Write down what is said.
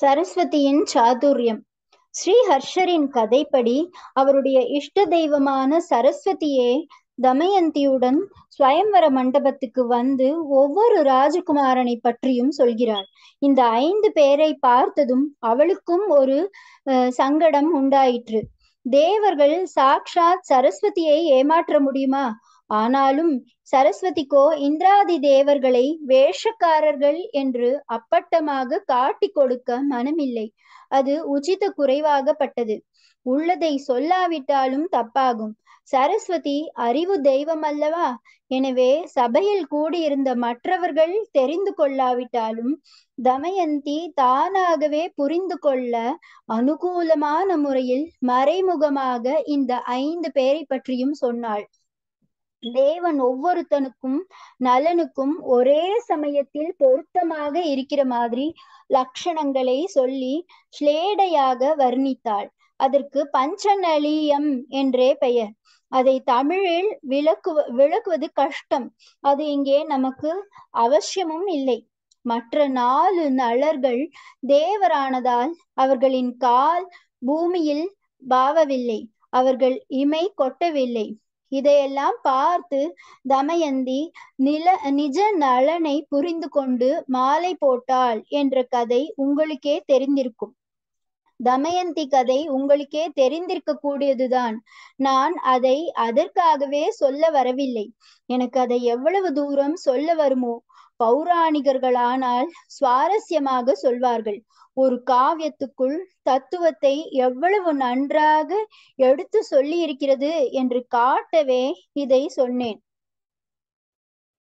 சரஸ்வதியின் சாதுரியம் ஸ்ரீஹர்ஷரின் கதைப்படி அவருடைய இஷ்ட தெய்வமான சரஸ்வதியே தமயந்தியுடன் சுயம்வர மண்டபத்துக்கு வந்து ஒவ்வொரு ராஜகுமாரனை பற்றியும் சொல்கிறாள் இந்த ஐந்து பேரை பார்த்ததும் அவளுக்கும் ஒரு சங்கடம் உண்டாயிற்று தேவர்கள் சாக்ஷாத் சரஸ்வதியை ஏமாற்ற முடியுமா ஆனாலும் சரஸ்வதிக்கோ இந்திராதி தேவர்களை வேஷக்காரர்கள் என்று அப்பட்டமாக காட்டி கொடுக்க மனமில்லை அது உச்சித குறைவாகப்பட்டது உள்ளதை சொல்லாவிட்டாலும் தப்பாகும் சரஸ்வதி அறிவு தெய்வம் அல்லவா எனவே சபையில் கூடியிருந்த மற்றவர்கள் தெரிந்து கொள்ளாவிட்டாலும் தமயந்தி தானாகவே புரிந்து கொள்ள அனுகூலமான முறையில் மறைமுகமாக இந்த ஐந்து பேரை பற்றியும் சொன்னாள் தேவன் ஒவ்வொருத்தனுக்கும் நலனுக்கும் ஒரே சமயத்தில் பொருத்தமாக இருக்கிற மாதிரி லட்சணங்களை சொல்லி ஸ்லேடையாக வர்ணித்தாள் அதற்கு பஞ்சநலியம் என்றே பெயர் அதை தமிழில் விளக்கு விளக்குவது கஷ்டம் அது இங்கே நமக்கு அவசியமும் இல்லை மற்ற நாலு நலர்கள் தேவரானதால் அவர்களின் கால் பூமியில் பாவவில்லை அவர்கள் இமை கொட்டவில்லை இதையெல்லாம் பார்த்து தமயந்தி நில நிஜ நலனை புரிந்து கொண்டு மாலை போட்டாள் என்ற கதை உங்களுக்கே தெரிந்திருக்கும் தமயந்தி கதை உங்களுக்கே தெரிந்திருக்க கூடியதுதான் நான் அதை அதற்காகவே சொல்ல வரவில்லை எனக்கு அதை எவ்வளவு தூரம் சொல்ல வருமோ பௌராணிகர்களானால் சுவாரஸ்யமாக சொல்வார்கள் ஒரு காவியத்துக்குள் தத்துவத்தை எவ்வளவு நன்றாக எடுத்து சொல்லி இருக்கிறது என்று காட்டவே இதை சொன்னேன்